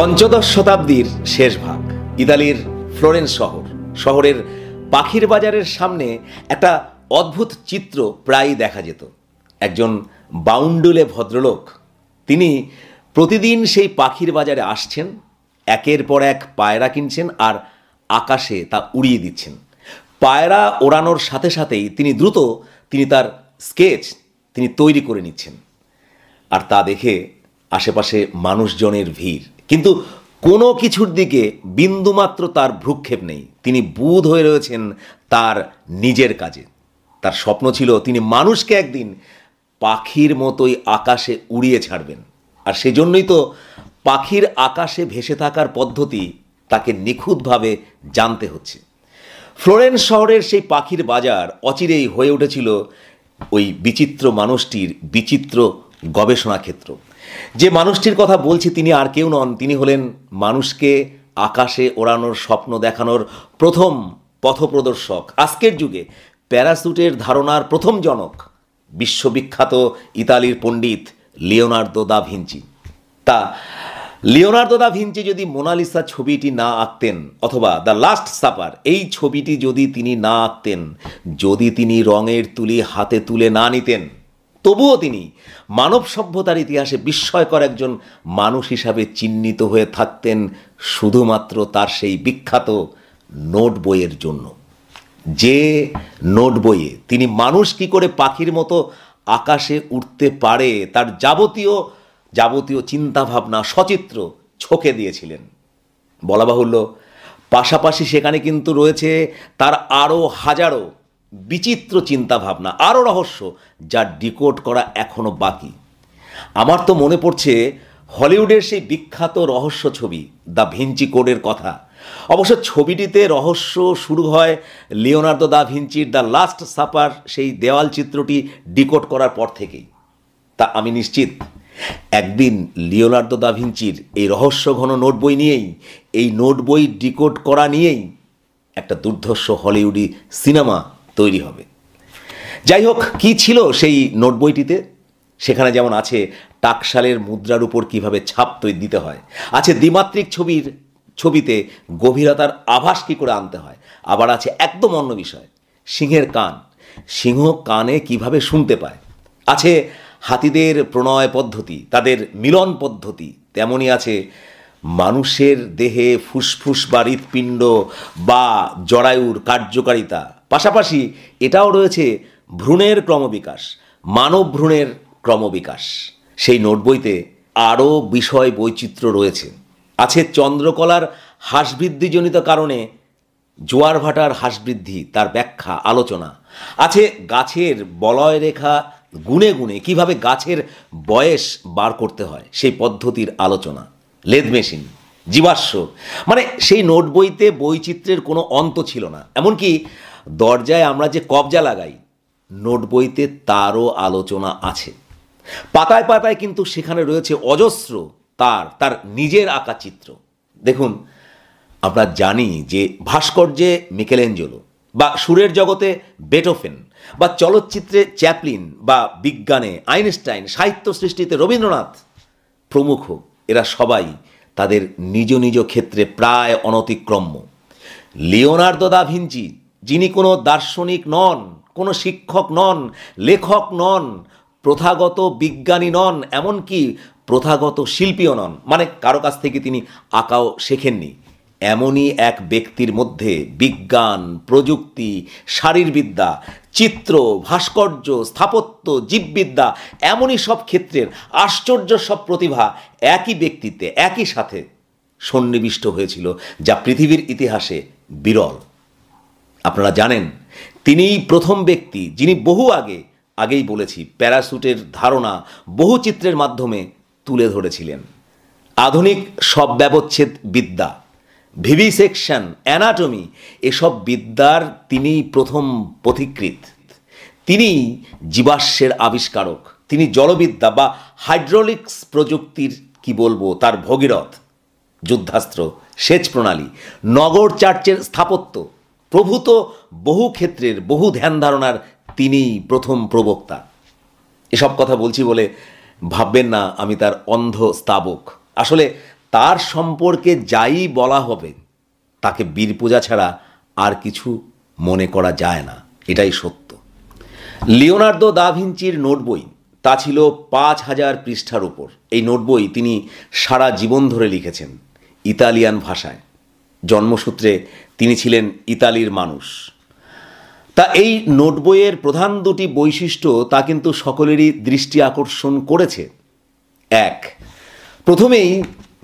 পঞ্চদশ শতাব্দীর শেষ ভাগ ইতালির ফ্লোরেন্স শহর শহরের পাখির বাজারের সামনে একটা অদ্ভুত চিত্র প্রায়ই দেখা যেত একজন বাউন্ডুলে ভদ্রলোক তিনি প্রতিদিন সেই পাখির বাজারে আসছেন একের পর এক পায়রা কিনছেন আর আকাশে তা উড়িয়ে দিচ্ছেন পায়রা ওড়ানোর সাথে সাথেই তিনি দ্রুত তিনি তার স্কেচ তিনি তৈরি করে নিচ্ছেন আর তা দেখে আশেপাশে মানুষজনের ভিড় কিন্তু কোনো কিছুর দিকে বিন্দুমাত্র তার ভ্রুক্ষেপ নেই তিনি বুধ হয়ে রয়েছেন তার নিজের কাজে তার স্বপ্ন ছিল তিনি মানুষকে একদিন পাখির মতোই আকাশে উড়িয়ে ছাড়বেন আর সেজন্যই তো পাখির আকাশে ভেসে থাকার পদ্ধতি তাকে নিখুঁতভাবে জানতে হচ্ছে ফ্লোরেন্স শহরের সেই পাখির বাজার অচিরেই হয়ে উঠেছিল ওই বিচিত্র মানুষটির বিচিত্র গবেষণা ক্ষেত্র যে মানুষটির কথা বলছি তিনি আর কেউ নন তিনি হলেন মানুষকে আকাশে ওড়ানোর স্বপ্ন দেখানোর প্রথম পথপ্রদর্শক আজকের যুগে প্যারাসুটের ধারণার প্রথম জনক বিশ্ববিখ্যাত ইতালির পণ্ডিত লিওনার্দো দা ভিঞ্চি তা লিওনার্দো দা ভিঞ্চি যদি মোনালিসা ছবিটি না আঁকতেন অথবা দ্য লাস্ট সাপার এই ছবিটি যদি তিনি না আঁকতেন যদি তিনি রঙের তুলি হাতে তুলে না নিতেন তবুও তিনি মানব সভ্যতার ইতিহাসে বিস্ময়কর একজন মানুষ হিসাবে চিহ্নিত হয়ে থাকতেন শুধুমাত্র তার সেই বিখ্যাত নোট বইয়ের জন্য যে নোট বইয়ে তিনি মানুষ কি করে পাখির মতো আকাশে উঠতে পারে তার যাবতীয় যাবতীয় চিন্তাভাবনা সচিত্র ছকে দিয়েছিলেন বলা বাহুল্য পাশাপাশি সেখানে কিন্তু রয়েছে তার আরও হাজারো বিচিত্র চিন্তা ভাবনা আরও রহস্য যা ডিকোড করা এখনও বাকি আমার তো মনে পড়ছে হলিউডের সেই বিখ্যাত রহস্য ছবি দ্য ভিঞ্চি কোডের কথা অবশ্য ছবিটিতে রহস্য শুরু হয় লিওনার্দো দা ভিঞ্চির দ্য লাস্ট সাপার সেই দেওয়াল চিত্রটি ডিকোড করার পর থেকেই তা আমি নিশ্চিত একদিন লিওনার্দো দা ভিঞ্চির এই রহস্য ঘন নোট বই নিয়েই এই নোট বই ডিকোড করা নিয়েই একটা দুর্ধর্ষ হলিউডি সিনেমা তৈরি হবে যাই হোক কী ছিল সেই নোট বইটিতে সেখানে যেমন আছে টাকশালের মুদ্রার উপর কিভাবে ছাপ তৈরি দিতে হয় আছে দ্বিমাত্রিক ছবির ছবিতে গভীরতার আভাস কী করে আনতে হয় আবার আছে একদম অন্য বিষয় সিংহের কান সিংহ কানে কিভাবে শুনতে পায় আছে হাতিদের প্রণয় পদ্ধতি তাদের মিলন পদ্ধতি তেমনই আছে মানুষের দেহে ফুসফুস বা হৃৎপিণ্ড বা জরায়ুর কার্যকারিতা পাশাপাশি এটাও রয়েছে ভ্রূণের ক্রমবিকাশ মানব ভ্রূণের ক্রমবিকাশ সেই নোটবইতে আরও বিষয় বৈচিত্র্য রয়েছে আছে চন্দ্রকলার হাসবৃদ্ধিজনিত কারণে জোয়ার ভাটার হাসবৃদ্ধি তার ব্যাখ্যা আলোচনা আছে গাছের বলয় রেখা গুনে গুনে কিভাবে গাছের বয়স বার করতে হয় সেই পদ্ধতির আলোচনা লেদ মেশিন জীবাশ্ম মানে সেই নোট বইতে বৈচিত্র্যের কোনো অন্ত ছিল না এমনকি দরজায় আমরা যে কবজা লাগাই নোট বইতে তারও আলোচনা আছে পাতায় পাতায় কিন্তু সেখানে রয়েছে অজস্র তার তার নিজের আঁকা চিত্র দেখুন আমরা জানি যে ভাস্কর্যে মিকেলেঞ্জলো বা সুরের জগতে বেটোফেন বা চলচ্চিত্রে চ্যাপলিন বা বিজ্ঞানে আইনস্টাইন সাহিত্য সৃষ্টিতে রবীন্দ্রনাথ প্রমুখ এরা সবাই তাদের নিজ নিজ ক্ষেত্রে প্রায় অনতিক্রম্য লিওনার্দো দা ভিঞ্চি যিনি কোনো দার্শনিক নন কোনো শিক্ষক নন লেখক নন প্রথাগত বিজ্ঞানী নন এমনকি প্রথাগত শিল্পীও নন মানে কারো কাছ থেকে তিনি আঁকাও শেখেননি এমনই এক ব্যক্তির মধ্যে বিজ্ঞান প্রযুক্তি শারীরবিদ্যা চিত্র ভাস্কর্য স্থাপত্য জীববিদ্যা এমনই সব ক্ষেত্রের আশ্চর্য সব প্রতিভা একই ব্যক্তিতে একই সাথে সন্নিবিষ্ট হয়েছিল যা পৃথিবীর ইতিহাসে বিরল আপনারা জানেন তিনিই প্রথম ব্যক্তি যিনি বহু আগে আগেই বলেছি প্যারাসুটের ধারণা বহু চিত্রের মাধ্যমে তুলে ধরেছিলেন আধুনিক সব ব্যবচ্ছেদ বিদ্যা ভিভিসেকশন অ্যানাটমি এসব বিদ্যার তিনি প্রথম পথিকৃত তিনি জীবাশ্মের আবিষ্কারক তিনি জলবিদ্যা বা হাইড্রোলিক্স প্রযুক্তির কি বলবো তার ভগীরথ যুদ্ধাস্ত্র সেচ প্রণালী নগর চার্চের স্থাপত্য প্রভূত বহু ক্ষেত্রের বহু ধ্যান ধারণার তিনিই প্রথম প্রবক্তা এসব কথা বলছি বলে ভাববেন না আমি তার অন্ধ স্তাবক আসলে তার সম্পর্কে যাই বলা হবে তাকে বীর পূজা ছাড়া আর কিছু মনে করা যায় না এটাই সত্য লিওনার্দো দাভিঞ্চির নোট বই তা ছিল পাঁচ হাজার পৃষ্ঠার উপর এই নোট বই তিনি সারা জীবন ধরে লিখেছেন ইতালিয়ান ভাষায় জন্মসূত্রে তিনি ছিলেন ইতালির মানুষ তা এই নোট বইয়ের প্রধান দুটি বৈশিষ্ট্য তা কিন্তু সকলেরই দৃষ্টি আকর্ষণ করেছে এক প্রথমেই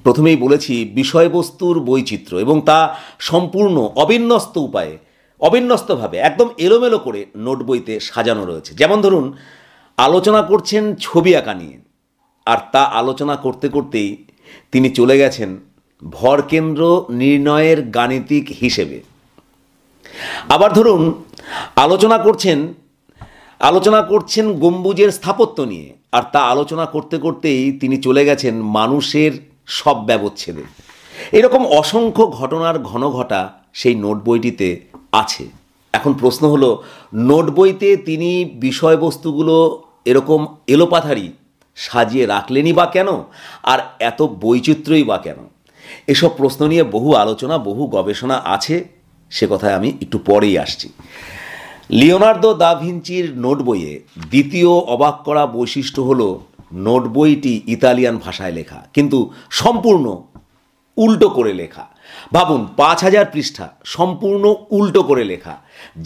প্রথমেই বলেছি বিষয়বস্তুর বৈচিত্র্য এবং তা সম্পূর্ণ অবিন্যস্ত উপায়ে অবিন্যস্তভাবে একদম এলোমেলো করে নোট বইতে সাজানো রয়েছে যেমন ধরুন আলোচনা করছেন ছবি আঁকা নিয়ে আর তা আলোচনা করতে করতেই তিনি চলে গেছেন ভরকেন্দ্র নির্ণয়ের গাণিতিক হিসেবে আবার ধরুন আলোচনা করছেন আলোচনা করছেন গম্বুজের স্থাপত্য নিয়ে আর তা আলোচনা করতে করতেই তিনি চলে গেছেন মানুষের সব ব্যবচ্ছেদে এরকম অসংখ্য ঘটনার ঘন ঘটা সেই নোট বইটিতে আছে এখন প্রশ্ন হলো নোট বইতে তিনি বিষয়বস্তুগুলো এরকম এলোপাথারি সাজিয়ে রাখলেনই বা কেন আর এত বৈচিত্র্যই বা কেন এসব প্রশ্ন নিয়ে বহু আলোচনা বহু গবেষণা আছে সে কথায় আমি একটু পরেই আসছি লিওনার্দো দা ভিঞ্চির নোট বইয়ে দ্বিতীয় অবাক করা বৈশিষ্ট্য হল নোট বইটি ইতালিয়ান ভাষায় লেখা কিন্তু সম্পূর্ণ উল্টো করে লেখা ভাবুন পাঁচ হাজার পৃষ্ঠা সম্পূর্ণ উল্টো করে লেখা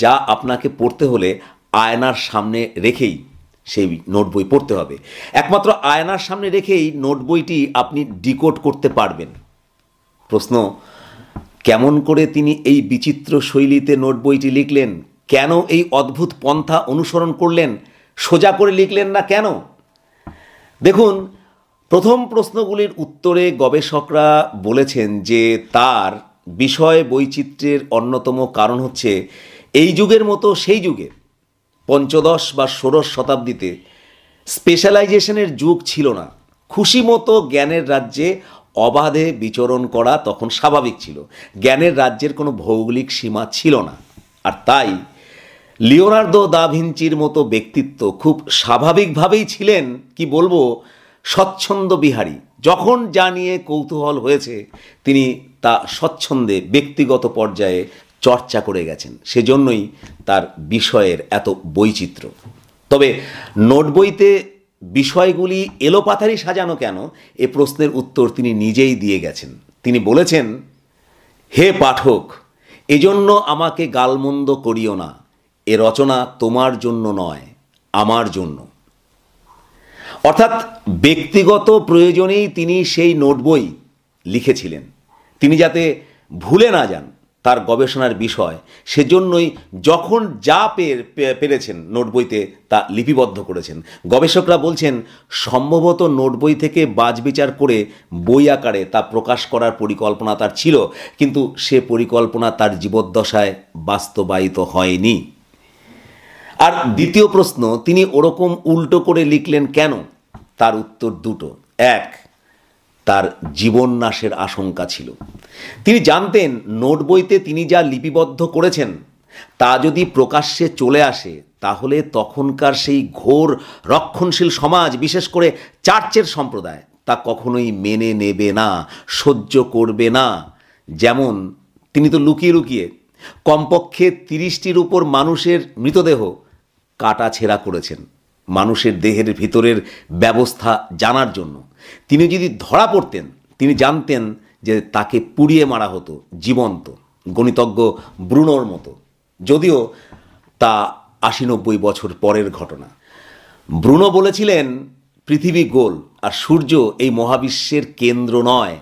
যা আপনাকে পড়তে হলে আয়নার সামনে রেখেই সেই নোট বই পড়তে হবে একমাত্র আয়নার সামনে রেখেই নোট বইটি আপনি ডিকোড করতে পারবেন প্রশ্ন কেমন করে তিনি এই বিচিত্র শৈলীতে নোট বইটি লিখলেন কেন এই অদ্ভুত পন্থা অনুসরণ করলেন সোজা করে লিখলেন না কেন দেখুন প্রথম প্রশ্নগুলির উত্তরে গবেষকরা বলেছেন যে তার বিষয় বৈচিত্র্যের অন্যতম কারণ হচ্ছে এই যুগের মতো সেই যুগে পঞ্চদশ বা ষোড়শ শতাব্দীতে স্পেশালাইজেশনের যুগ ছিল না খুশি মতো জ্ঞানের রাজ্যে অবাধে বিচরণ করা তখন স্বাভাবিক ছিল জ্ঞানের রাজ্যের কোনো ভৌগোলিক সীমা ছিল না আর তাই লিওনার্দো দা ভিঞ্চির মতো ব্যক্তিত্ব খুব স্বাভাবিকভাবেই ছিলেন কি বলবো স্বচ্ছন্দ বিহারী যখন যা নিয়ে কৌতূহল হয়েছে তিনি তা স্বচ্ছন্দে ব্যক্তিগত পর্যায়ে চর্চা করে গেছেন সেজন্যই তার বিষয়ের এত বৈচিত্র্য তবে নোটবইতে বিষয়গুলি এলোপাথারি সাজানো কেন এ প্রশ্নের উত্তর তিনি নিজেই দিয়ে গেছেন তিনি বলেছেন হে পাঠক এজন্য আমাকে গালমন্দ করিও না এ রচনা তোমার জন্য নয় আমার জন্য অর্থাৎ ব্যক্তিগত প্রয়োজনেই তিনি সেই নোট বই লিখেছিলেন তিনি যাতে ভুলে না যান তার গবেষণার বিষয় সেজন্যই যখন যা পেরেছেন নোটবইতে তা লিপিবদ্ধ করেছেন গবেষকরা বলছেন সম্ভবত নোটবই থেকে বাজ বিচার করে বই আকারে তা প্রকাশ করার পরিকল্পনা তার ছিল কিন্তু সে পরিকল্পনা তার জীবদ্দশায় বাস্তবায়িত হয়নি আর দ্বিতীয় প্রশ্ন তিনি ওরকম উল্টো করে লিখলেন কেন তার উত্তর দুটো এক তার জীবন নাশের আশঙ্কা ছিল তিনি জানতেন নোট বইতে তিনি যা লিপিবদ্ধ করেছেন তা যদি প্রকাশ্যে চলে আসে তাহলে তখনকার সেই ঘোর রক্ষণশীল সমাজ বিশেষ করে চার্চের সম্প্রদায় তা কখনোই মেনে নেবে না সহ্য করবে না যেমন তিনি তো লুকিয়ে লুকিয়ে কমপক্ষে তিরিশটির উপর মানুষের মৃতদেহ কাটা ছেঁড়া করেছেন মানুষের দেহের ভিতরের ব্যবস্থা জানার জন্য তিনি যদি ধরা পড়তেন তিনি জানতেন যে তাকে পুড়িয়ে মারা হতো জীবন্ত গণিতজ্ঞ ব্রুনোর মতো যদিও তা আশি নব্বই বছর পরের ঘটনা ব্রুনো বলেছিলেন পৃথিবী গোল আর সূর্য এই মহাবিশ্বের কেন্দ্র নয়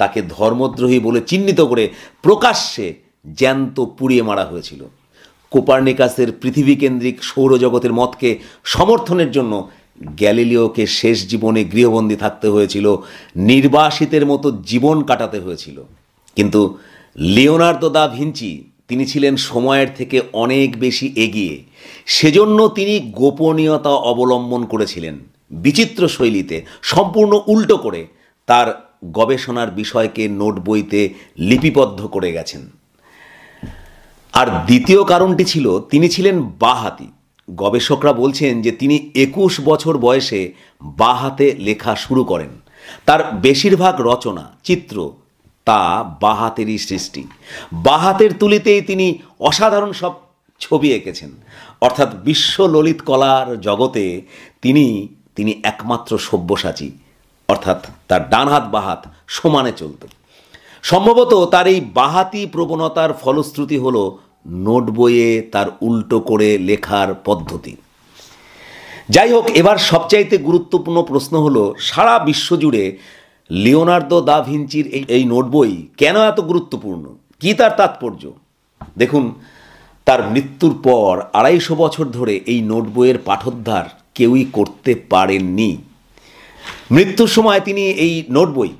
তাকে ধর্মদ্রোহী বলে চিহ্নিত করে প্রকাশ্যে জ্যান্ত পুড়িয়ে মারা হয়েছিল কোপার্নিকাসের পৃথিবীকেন্দ্রিক সৌরজগতের মতকে সমর্থনের জন্য গ্যালিলিওকে শেষ জীবনে গৃহবন্দী থাকতে হয়েছিল নির্বাসিতের মতো জীবন কাটাতে হয়েছিল কিন্তু লিওনার্দো দা ভিঞ্চি তিনি ছিলেন সময়ের থেকে অনেক বেশি এগিয়ে সেজন্য তিনি গোপনীয়তা অবলম্বন করেছিলেন বিচিত্র শৈলীতে সম্পূর্ণ উল্টো করে তার গবেষণার বিষয়কে নোট বইতে লিপিবদ্ধ করে গেছেন আর দ্বিতীয় কারণটি ছিল তিনি ছিলেন বাহাতি গবেষকরা বলছেন যে তিনি একুশ বছর বয়সে বা হাতে লেখা শুরু করেন তার বেশিরভাগ রচনা চিত্র তা বাহাতেরই সৃষ্টি বাহাতের তুলিতেই তিনি অসাধারণ সব ছবি এঁকেছেন অর্থাৎ বিশ্ব ললিত কলার জগতে তিনি তিনি একমাত্র সব্যসাচী অর্থাৎ তার ডানহাত বাহাত সমানে চলত সম্ভবত তার এই বাহাতি প্রবণতার ফলশ্রুতি হল নোট বইয়ে তার উল্টো করে লেখার পদ্ধতি যাই হোক এবার সবচাইতে গুরুত্বপূর্ণ প্রশ্ন হল সারা বিশ্বজুড়ে লিওনার্দো দা ভিঞ্চির এই এই নোট বই কেন এত গুরুত্বপূর্ণ কী তার তাৎপর্য দেখুন তার মৃত্যুর পর আড়াইশো বছর ধরে এই নোট বইয়ের পাঠোদ্ধার কেউই করতে পারেননি মৃত্যুর সময় তিনি এই নোট বই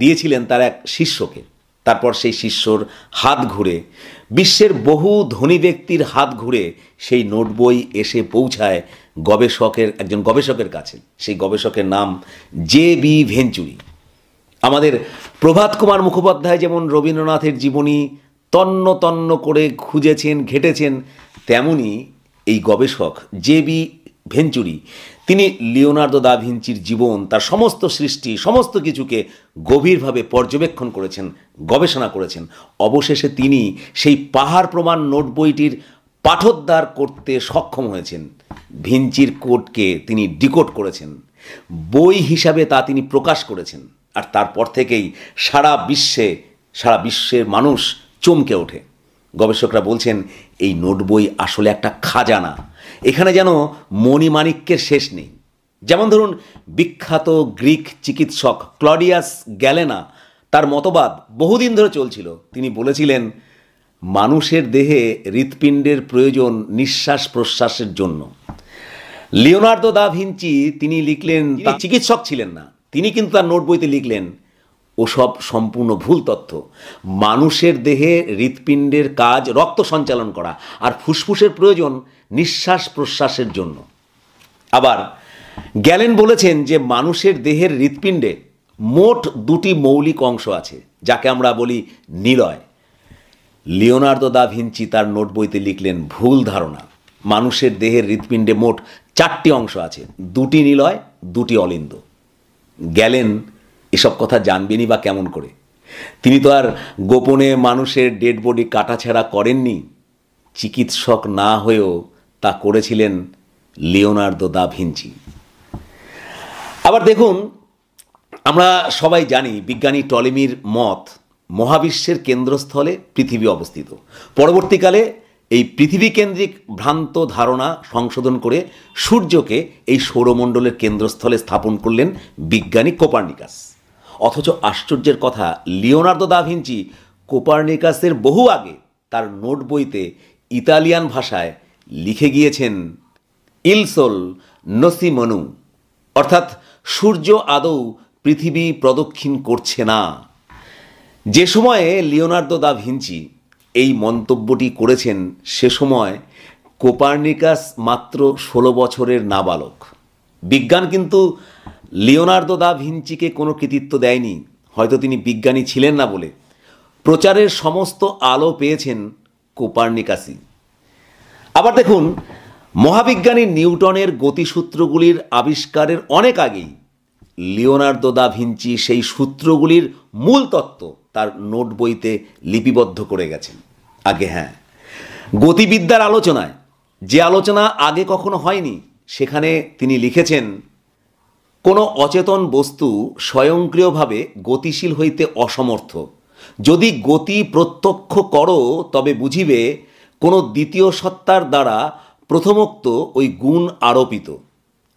দিয়েছিলেন তার এক শিষ্যকে তারপর সেই শিষ্যর হাত ঘুরে বিশ্বের বহু ধনী ব্যক্তির হাত ঘুরে সেই নোট বই এসে পৌঁছায় গবেষকের একজন গবেষকের কাছে সেই গবেষকের নাম জে বি ভেঞ্চুরি আমাদের প্রভাত কুমার মুখোপাধ্যায় যেমন রবীন্দ্রনাথের জীবনী তন্ন তন্ন করে খুঁজেছেন ঘেটেছেন তেমনি এই গবেষক জে বি ভেঞ্চুরি তিনি লিওনার্দো দা ভিঞ্চির জীবন তার সমস্ত সৃষ্টি সমস্ত কিছুকে গভীরভাবে পর্যবেক্ষণ করেছেন গবেষণা করেছেন অবশেষে তিনি সেই পাহাড় প্রমাণ নোট বইটির পাঠোদ্ধার করতে সক্ষম হয়েছেন ভিঞ্চির কোটকে তিনি ডিকোড করেছেন বই হিসাবে তা তিনি প্রকাশ করেছেন আর তারপর থেকেই সারা বিশ্বে সারা বিশ্বের মানুষ চমকে ওঠে গবেষকরা বলছেন এই নোট বই আসলে একটা খাজানা এখানে যেন মণিমাণিক্যের শেষ নেই যেমন ধরুন বিখ্যাত গ্রিক চিকিৎসক ক্লডিয়াস গ্যালেনা তার মতবাদ বহুদিন ধরে চলছিল তিনি বলেছিলেন মানুষের দেহে হৃৎপিণ্ডের প্রয়োজন নিঃশ্বাস প্রশ্বাসের জন্য লিওনার্দো দা ভিঞ্চি তিনি লিখলেন চিকিৎসক ছিলেন না তিনি কিন্তু তার নোট বইতে লিখলেন ওসব সম্পূর্ণ ভুল তথ্য মানুষের দেহে হৃৎপিণ্ডের কাজ রক্ত সঞ্চালন করা আর ফুসফুসের প্রয়োজন নিঃশ্বাস প্রশ্বাসের জন্য আবার গ্যালেন বলেছেন যে মানুষের দেহের হৃৎপিণ্ডে মোট দুটি মৌলিক অংশ আছে যাকে আমরা বলি নিলয় লিওনার্দো দা ভিঞ্চি তার নোট বইতে লিখলেন ভুল ধারণা মানুষের দেহের হৃৎপিণ্ডে মোট চারটি অংশ আছে দুটি নিলয় দুটি অলিন্দ গ্যালেন এসব কথা জানবেনই বা কেমন করে তিনি তো আর গোপনে মানুষের ডেড বডি কাটাছেড়া করেননি চিকিৎসক না হয়েও তা করেছিলেন লিওনার্দো দা ভিঞ্চি আবার দেখুন আমরা সবাই জানি বিজ্ঞানী টলেমির মত মহাবিশ্বের কেন্দ্রস্থলে পৃথিবী অবস্থিত পরবর্তীকালে এই পৃথিবী কেন্দ্রিক ভ্রান্ত ধারণা সংশোধন করে সূর্যকে এই সৌরমণ্ডলের কেন্দ্রস্থলে স্থাপন করলেন বিজ্ঞানী কোপার্নিকাস অথচ আশ্চর্যের কথা লিওনার্দো দাভিঞ্চি কোপার্নিকাসের বহু আগে তার নোট বইতে ইতালিয়ান ভাষায় লিখে গিয়েছেন ইলসোল নসিমনু অর্থাৎ সূর্য আদৌ পৃথিবী প্রদক্ষিণ করছে না যে সময়ে লিওনার্দো দা ভিঞ্চি এই মন্তব্যটি করেছেন সে সময় কোপার্নিকাস মাত্র ষোলো বছরের নাবালক বিজ্ঞান কিন্তু লিওনার্দো দা ভিঞ্চিকে কোনো কৃতিত্ব দেয়নি হয়তো তিনি বিজ্ঞানী ছিলেন না বলে প্রচারের সমস্ত আলো পেয়েছেন কোপার্নিকাসি আবার দেখুন মহাবিজ্ঞানী নিউটনের গতিসূত্রগুলির আবিষ্কারের অনেক আগেই লিওনার্দো দা ভিঞ্চি সেই সূত্রগুলির মূল তত্ত্ব তার নোট বইতে লিপিবদ্ধ করে গেছেন আগে হ্যাঁ গতিবিদ্যার আলোচনায় যে আলোচনা আগে কখনো হয়নি সেখানে তিনি লিখেছেন কোনো অচেতন বস্তু স্বয়ংক্রিয়ভাবে গতিশীল হইতে অসমর্থ যদি গতি প্রত্যক্ষ করো তবে বুঝিবে কোনো দ্বিতীয় সত্তার দ্বারা প্রথমোক্ত ওই গুণ আরোপিত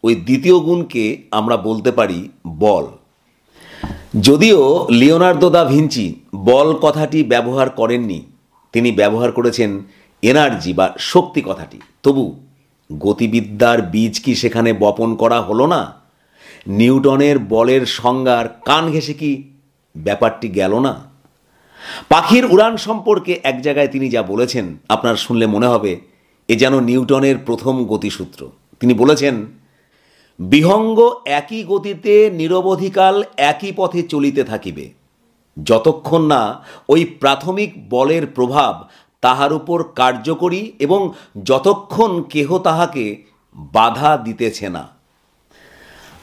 ওই দ্বিতীয় গুণকে আমরা বলতে পারি বল যদিও লিওনার্দো দা ভিঞ্চি বল কথাটি ব্যবহার করেননি তিনি ব্যবহার করেছেন এনার্জি বা শক্তি কথাটি তবু গতিবিদ্যার বীজ কি সেখানে বপন করা হলো না নিউটনের বলের সংজ্ঞার কান ঘেসে কি ব্যাপারটি গেল না পাখির উড়ান সম্পর্কে এক জায়গায় তিনি যা বলেছেন আপনার শুনলে মনে হবে এ যেন নিউটনের প্রথম গতিসূত্র তিনি বলেছেন বিহঙ্গ একই গতিতে নিরবধিকাল একই পথে চলিতে থাকিবে যতক্ষণ না ওই প্রাথমিক বলের প্রভাব তাহার উপর কার্যকরী এবং যতক্ষণ কেহ তাহাকে বাধা দিতেছে না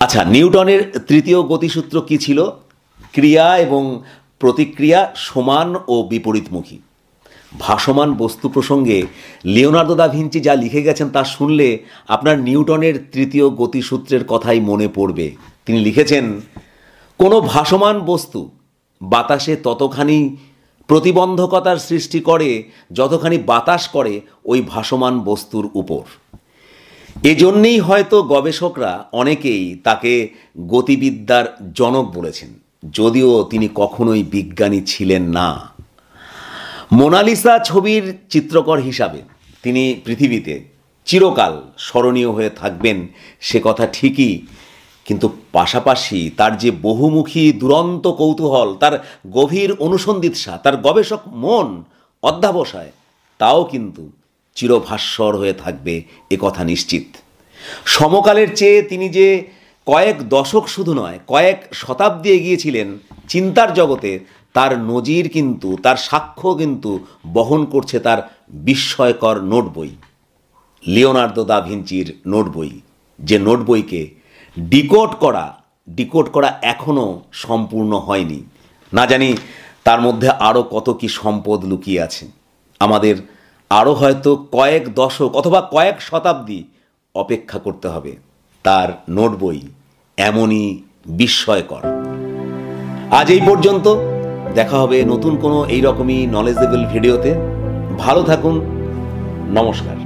আচ্ছা নিউটনের তৃতীয় গতিসূত্র কি ছিল ক্রিয়া এবং প্রতিক্রিয়া সমান ও বিপরীতমুখী ভাসমান বস্তু প্রসঙ্গে লিওনার্দো দা ভিঞ্চি যা লিখে গেছেন তা শুনলে আপনার নিউটনের তৃতীয় গতিসূত্রের কথাই মনে পড়বে তিনি লিখেছেন কোনো ভাসমান বস্তু বাতাসে ততখানি প্রতিবন্ধকতার সৃষ্টি করে যতখানি বাতাস করে ওই ভাসমান বস্তুর উপর এজন্যেই হয়তো গবেষকরা অনেকেই তাকে গতিবিদ্যার জনক বলেছেন যদিও তিনি কখনোই বিজ্ঞানী ছিলেন না মোনালিসা ছবির চিত্রকর হিসাবে তিনি পৃথিবীতে চিরকাল স্মরণীয় হয়ে থাকবেন সে কথা ঠিকই কিন্তু পাশাপাশি তার যে বহুমুখী দুরন্ত কৌতূহল তার গভীর অনুসন্ধিৎসা তার গবেষক মন অধ্যাবসায় তাও কিন্তু চিরভাস্বর হয়ে থাকবে এ কথা নিশ্চিত সমকালের চেয়ে তিনি যে কয়েক দশক শুধু নয় কয়েক শতাব্দী এগিয়েছিলেন চিন্তার জগতে তার নজির কিন্তু তার সাক্ষ্য কিন্তু বহন করছে তার বিস্ময়কর নোট বই লিওনার্দো দা ভিঞ্চির নোট বই যে নোট বইকে ডিকোড করা ডিকোড করা এখনও সম্পূর্ণ হয়নি না জানি তার মধ্যে আরও কত কি সম্পদ লুকিয়ে আছে আমাদের আরও হয়তো কয়েক দশক অথবা কয়েক শতাব্দী অপেক্ষা করতে হবে তার নোট বই এমনই বিস্ময়কর আজ এই পর্যন্ত দেখা হবে নতুন কোনো এইরকমই নলেজেবল ভিডিওতে ভালো থাকুন নমস্কার